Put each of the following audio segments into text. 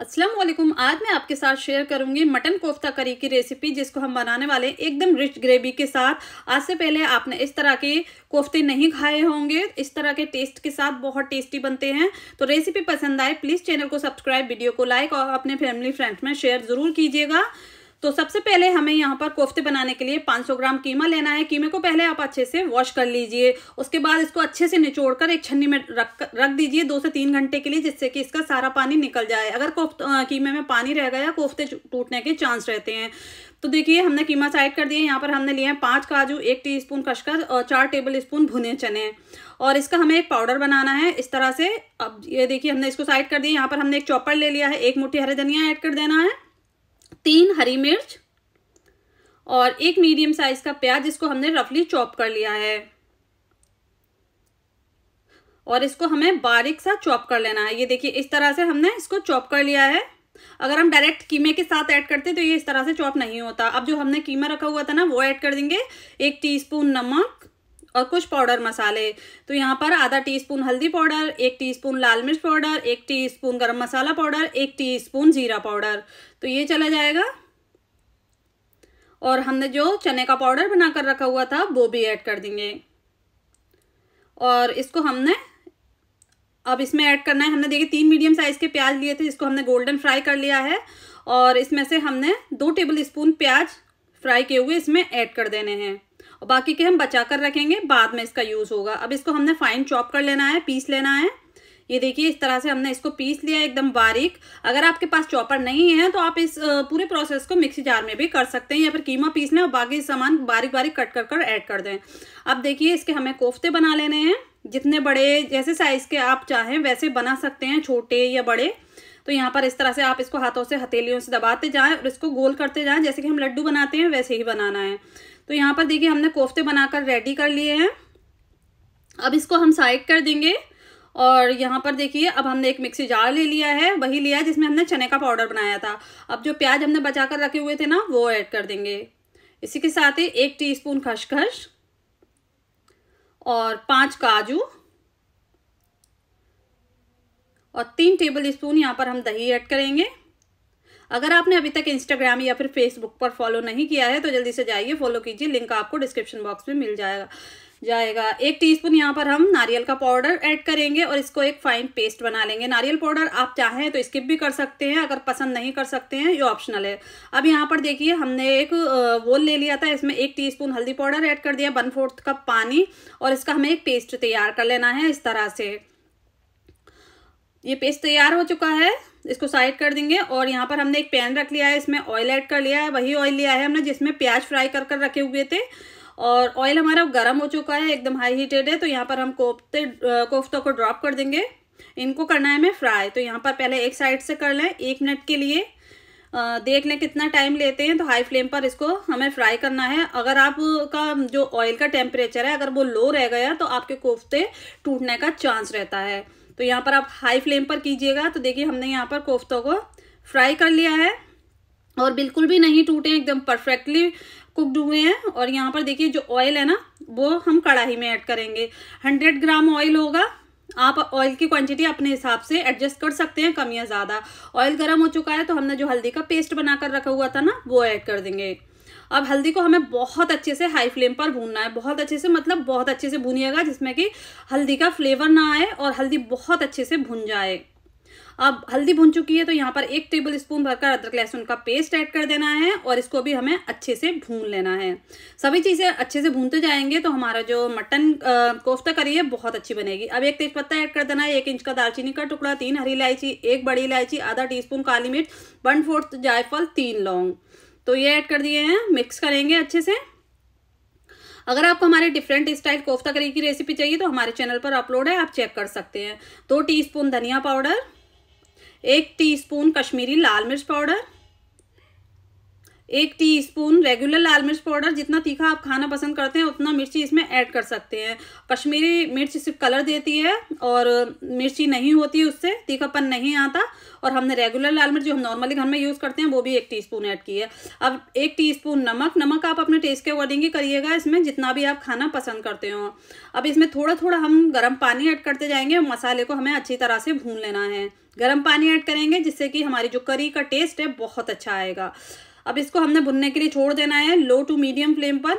अस्सलाम वालेकुम आज मैं आपके साथ शेयर करूंगी मटन कोफ्ता करी की रेसिपी जिसको हम बनाने वाले एकदम रिच ग्रेवी के साथ आज से पहले आपने इस तरह के कोफ्ते नहीं खाए होंगे इस तरह के टेस्ट के साथ बहुत टेस्टी बनते हैं तो रेसिपी पसंद आए प्लीज़ चैनल को सब्सक्राइब वीडियो को लाइक और अपने फैमिली फ्रेंड्स में शेयर ज़रूर कीजिएगा तो सबसे पहले हमें यहाँ पर कोफ्ते बनाने के लिए 500 ग्राम कीमा लेना है कीमे को पहले आप अच्छे से वॉश कर लीजिए उसके बाद इसको अच्छे से निचोड़ कर एक छन्नी में रख रख दीजिए दो से तीन घंटे के लिए जिससे कि इसका सारा पानी निकल जाए अगर कोफ्त कीमे में पानी रह गया कोफ्ते टूटने के चांस रहते हैं तो देखिए हमने कीमा साइड कर है यहाँ पर हमने लिए हैं पाँच काजू एक स्पून खसखस और चार टेबल स्पून भुने चने और इसका हमें एक पाउडर बनाना है इस तरह से अब ये देखिए हमने इसको साइड कर दिया यहाँ पर हमने एक चॉपर ले लिया है एक मुठ्ठी हरे धनिया ऐड कर देना है तीन हरी मिर्च और एक मीडियम साइज का प्याज इसको हमने रफली चॉप कर लिया है और इसको हमें बारीक सा चॉप कर लेना है ये देखिए इस तरह से हमने इसको चॉप कर लिया है अगर हम डायरेक्ट कीमे के साथ ऐड करते तो ये इस तरह से चॉप नहीं होता अब जो हमने कीमा रखा हुआ था ना वो ऐड कर देंगे एक टीस्पून नमक और कुछ पाउडर मसाले तो यहाँ पर आधा टीस्पून हल्दी पाउडर एक टीस्पून लाल मिर्च पाउडर एक टीस्पून गरम मसाला पाउडर एक टीस्पून ज़ीरा पाउडर तो ये चला जाएगा और हमने जो चने का पाउडर बना कर रखा हुआ था वो भी ऐड कर देंगे और इसको हमने अब इसमें ऐड करना है हमने देखिए तीन मीडियम साइज़ के प्याज लिए थे जिसको हमने गोल्डन फ्राई कर लिया है और इसमें से हमने दो टेबल स्पून प्याज फ्राई किए हुए इसमें ऐड कर देने हैं और बाकी के हम बचा कर रखेंगे बाद में इसका यूज़ होगा अब इसको हमने फाइन चॉप कर लेना है पीस लेना है ये देखिए इस तरह से हमने इसको पीस लिया एकदम बारीक अगर आपके पास चॉपर नहीं है तो आप इस पूरे प्रोसेस को मिक्सी जार में भी कर सकते हैं या फिर कीमा पीस लें और बाकी सामान बारीक बारीक कट कर कर ऐड कर दें अब देखिए इसके हमें कोफ्ते बना लेने हैं जितने बड़े जैसे साइज़ के आप चाहें वैसे बना सकते हैं छोटे या बड़े तो यहाँ पर इस तरह से आप इसको हाथों से हथेलियों से दबाते जाएँ और इसको गोल करते जाएँ जैसे कि हम लड्डू बनाते हैं वैसे ही बनाना है तो यहाँ पर देखिए हमने कोफ्ते बनाकर रेडी कर लिए हैं अब इसको हम साइड कर देंगे और यहाँ पर देखिए अब हमने एक मिक्सी जार ले लिया है वही लिया जिसमें हमने चने का पाउडर बनाया था अब जो प्याज हमने बचा कर रखे हुए थे ना वो ऐड कर देंगे इसी के साथ ही एक टीस्पून खसखस और पांच काजू और तीन टेबल स्पून यहाँ पर हम दही ऐड करेंगे अगर आपने अभी तक इंस्टाग्राम या फिर फेसबुक पर फॉलो नहीं किया है तो जल्दी से जाइए फॉलो कीजिए लिंक आपको डिस्क्रिप्शन बॉक्स में मिल जाएगा जाएगा एक टीस्पून यहाँ पर हम नारियल का पाउडर ऐड करेंगे और इसको एक फाइन पेस्ट बना लेंगे नारियल पाउडर आप चाहें तो स्किप भी कर सकते हैं अगर पसंद नहीं कर सकते हैं ये ऑप्शनल है अब यहाँ पर देखिए हमने एक वोल ले लिया था इसमें एक टीस्पून हल्दी पाउडर ऐड कर दिया वन फोर्थ कप पानी और इसका हमें एक पेस्ट तैयार कर लेना है इस तरह से ये पेस्ट तैयार हो चुका है इसको साइड कर देंगे और यहाँ पर हमने एक पैन रख लिया है इसमें ऑयल ऐड कर लिया है वही ऑयल लिया है हमने जिसमें प्याज फ्राई कर कर रखे हुए थे और ऑयल हमारा गर्म हो चुका है एकदम हाई हीटेड है तो यहाँ पर हम कोफ्ते कोफ्तों को ड्रॉप कर देंगे इनको करना है हमें फ्राई तो यहाँ पर पहले एक साइड से कर लें एक मिनट के लिए देख लें कितना टाइम लेते हैं तो हाई फ्लेम पर इसको हमें फ्राई करना है अगर आपका जो ऑयल का टेम्परेचर है अगर वो लो रह गया तो आपके कोफ्ते टूटने का चांस रहता है तो यहाँ पर आप हाई फ्लेम पर कीजिएगा तो देखिए हमने यहाँ पर कोफ्तों को फ्राई कर लिया है और बिल्कुल भी नहीं टूटे एकदम परफेक्टली कुकड हुए हैं और यहाँ पर देखिए जो ऑयल है ना वो हम कढ़ाई में ऐड करेंगे हंड्रेड ग्राम ऑयल होगा आप ऑयल की क्वांटिटी अपने हिसाब से एडजस्ट कर सकते हैं कम या ज़्यादा ऑयल गर्म हो चुका है तो हमने जो हल्दी का पेस्ट बनाकर रखा हुआ था ना वो ऐड कर देंगे अब हल्दी को हमें बहुत अच्छे से हाई फ्लेम पर भूनना है बहुत अच्छे से मतलब बहुत अच्छे से भूनिएगा जिसमें कि हल्दी का फ्लेवर ना आए और हल्दी बहुत अच्छे से भुन जाए अब हल्दी भुन चुकी है तो यहाँ पर एक टेबल स्पून भरकर अदरक लहसुन का पेस्ट ऐड कर देना है और इसको भी हमें अच्छे से भून लेना है सभी चीज़ें अच्छे से भूनते जाएंगे तो हमारा जो मटन कोफ्ता करी है बहुत अच्छी बनेगी अब एक तेज पत्ता ऐड कर देना है एक इंच का दालचीनी का टुकड़ा तीन हरी इलायची एक बड़ी इलायची आधा टी काली मिर्च वन फोर्थ जायफल तीन लौंग तो ये ऐड कर दिए हैं मिक्स करेंगे अच्छे से अगर आपको हमारे डिफरेंट स्टाइल कोफ्ता करी की रेसिपी चाहिए तो हमारे चैनल पर अपलोड है आप चेक कर सकते हैं दो टीस्पून धनिया पाउडर एक टीस्पून कश्मीरी लाल मिर्च पाउडर एक टीस्पून रेगुलर लाल मिर्च पाउडर जितना तीखा आप खाना पसंद करते हैं उतना मिर्ची इसमें ऐड कर सकते हैं कश्मीरी मिर्च सिर्फ कलर देती है और मिर्ची नहीं होती उससे तीखापन नहीं आता और हमने रेगुलर लाल मिर्च जो हम नॉर्मली घर में यूज़ करते हैं वो भी एक स्पून ऐड की है अब एक स्पून नमक नमक आप अपने टेस्ट के अकॉर्डिंग ही करिएगा इसमें जितना भी आप खाना पसंद करते हो अब इसमें थोड़ा थोड़ा हम गर्म पानी ऐड करते जाएंगे मसाले को हमें अच्छी तरह से भून लेना है गर्म पानी ऐड करेंगे जिससे कि हमारी जो करी का टेस्ट है बहुत अच्छा आएगा अब इसको हमने भुनने के लिए छोड़ देना है लो टू मीडियम फ्लेम पर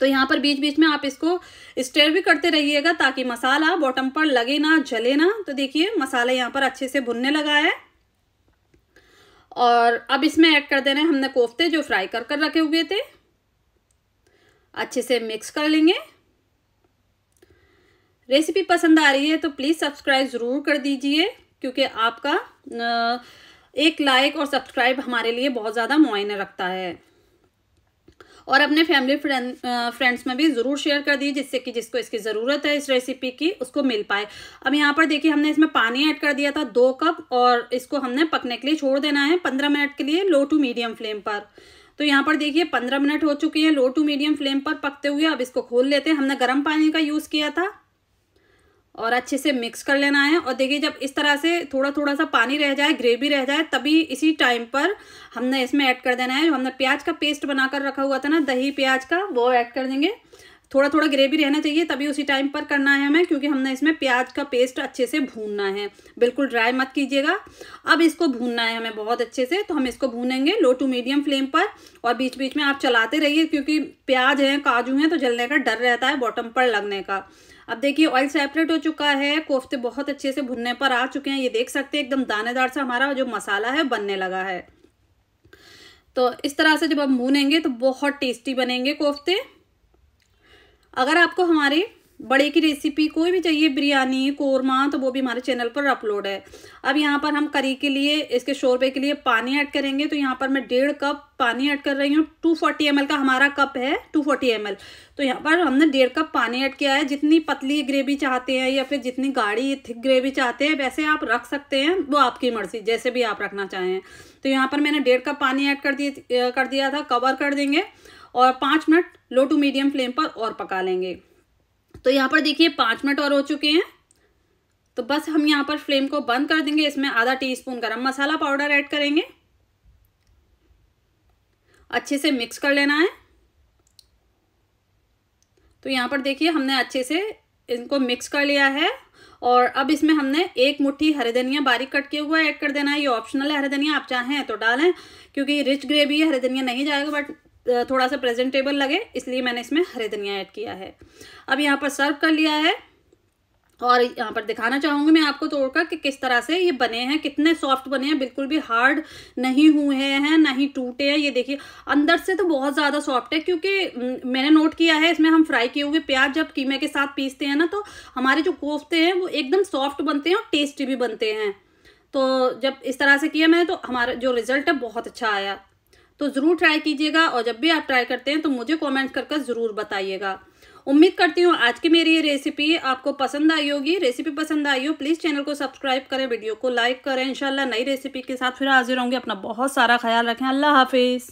तो यहाँ पर बीच बीच में आप इसको स्टेयर भी करते रहिएगा ताकि मसाला बॉटम पर लगे ना जले ना तो देखिए मसाला यहाँ पर अच्छे से भुनने लगा है और अब इसमें ऐड कर देना है हमने कोफ्ते जो फ्राई कर कर रखे हुए थे अच्छे से मिक्स कर लेंगे रेसिपी पसंद आ रही है तो प्लीज़ सब्सक्राइब ज़रूर कर दीजिए क्योंकि आपका एक लाइक और सब्सक्राइब हमारे लिए बहुत ज़्यादा मुआयने रखता है और अपने फैमिली फ्रेंड फ्रेंड्स में भी ज़रूर शेयर कर दी जिससे कि जिसको इसकी ज़रूरत है इस रेसिपी की उसको मिल पाए अब यहाँ पर देखिए हमने इसमें पानी ऐड कर दिया था दो कप और इसको हमने पकने के लिए छोड़ देना है पंद्रह मिनट के लिए लो टू मीडियम फ्लेम पर तो यहाँ पर देखिए पंद्रह मिनट हो चुकी है लो टू मीडियम फ्लेम पर पकते हुए अब इसको खोल लेते हैं हमने गर्म पानी का यूज़ किया था और अच्छे से मिक्स कर लेना है और देखिए जब इस तरह से थोड़ा थोड़ा सा पानी रह जाए ग्रेवी रह जाए तभी इसी टाइम पर हमने इसमें ऐड कर देना है जो हमने प्याज का पेस्ट बनाकर रखा हुआ था ना दही प्याज का वो ऐड कर देंगे थोड़ा थोड़ा ग्रेवी रहना चाहिए तभी उसी टाइम पर करना है हमें क्योंकि हमने इसमें प्याज का पेस्ट अच्छे से भूनना है बिल्कुल ड्राई मत कीजिएगा अब इसको भूनना है हमें बहुत अच्छे से तो हम इसको भूनेंगे लो टू मीडियम फ्लेम पर और बीच बीच में आप चलाते रहिए क्योंकि प्याज है काजू हैं तो जलने का डर रहता है बॉटम पर लगने का अब देखिए ऑयल सेपरेट हो चुका है कोफ्ते बहुत अच्छे से भुनने पर आ चुके हैं ये देख सकते हैं एकदम दानेदार सा हमारा जो मसाला है बनने लगा है तो इस तरह से जब हम भूनेंगे तो बहुत टेस्टी बनेंगे कोफ्ते अगर आपको हमारी बड़े की रेसिपी कोई भी चाहिए बिरयानी कोरमा तो वो भी हमारे चैनल पर अपलोड है अब यहाँ पर हम करी के लिए इसके शोरबे के लिए पानी ऐड करेंगे तो यहाँ पर मैं डेढ़ कप पानी ऐड कर रही हूँ टू फोर्टी एम का हमारा कप है टू फोर्टी एम तो यहाँ पर हमने डेढ़ कप पानी ऐड किया है जितनी पतली ग्रेवी चाहते हैं या फिर जितनी गाढ़ी थिक ग्रेवी चाहते हैं वैसे आप रख सकते हैं वो आपकी मर्जी जैसे भी आप रखना चाहें तो यहाँ पर मैंने डेढ़ कप पानी ऐड कर दिए कर दिया था कवर कर देंगे और पाँच minute low to medium flame पर और पका लेंगे तो यहाँ पर देखिए पाँच मिनट और हो चुके हैं तो बस हम यहाँ पर फ्लेम को बंद कर देंगे इसमें आधा स्पून गरम मसाला पाउडर ऐड करेंगे अच्छे से मिक्स कर लेना है तो यहाँ पर देखिए हमने अच्छे से इनको मिक्स कर लिया है और अब इसमें हमने एक मुट्ठी हरी धनिया बारीक कट किया हुआ ऐड कर देना है ये ऑप्शनल है हरी धनिया आप चाहें तो डालें क्योंकि रिच ग्रेवी है हरी धनिया नहीं जाएगा बट थोड़ा सा प्रेजेंटेबल लगे इसलिए मैंने इसमें हरे धनिया ऐड किया है अब यहाँ पर सर्व कर लिया है और यहाँ पर दिखाना चाहूँगी मैं आपको तोड़कर कि किस तरह से ये बने हैं कितने सॉफ्ट बने हैं बिल्कुल भी हार्ड नहीं हुए हैं ना ही टूटे हैं ये देखिए अंदर से तो बहुत ज़्यादा सॉफ्ट है क्योंकि मैंने नोट किया है इसमें हम फ्राई किए हुए प्याज जब कीमे के साथ पीसते हैं ना तो हमारे जो कोफ्ते हैं वो एकदम सॉफ्ट बनते हैं और टेस्टी भी बनते हैं तो जब इस तरह से किया मैंने तो हमारा जो रिजल्ट है बहुत अच्छा आया तो ज़रूर ट्राई कीजिएगा और जब भी आप ट्राई करते हैं तो मुझे कॉमेंट कर कर ज़रूर बताइएगा उम्मीद करती हूँ आज की मेरी ये रेसिपी आपको पसंद आई होगी रेसिपी पसंद आई हो प्लीज़ चैनल को सब्सक्राइब करें वीडियो को लाइक करें इंशाल्लाह नई रेसिपी के साथ फिर हाजिर होंगे अपना बहुत सारा ख्याल रखें अल्लाह हाफिज़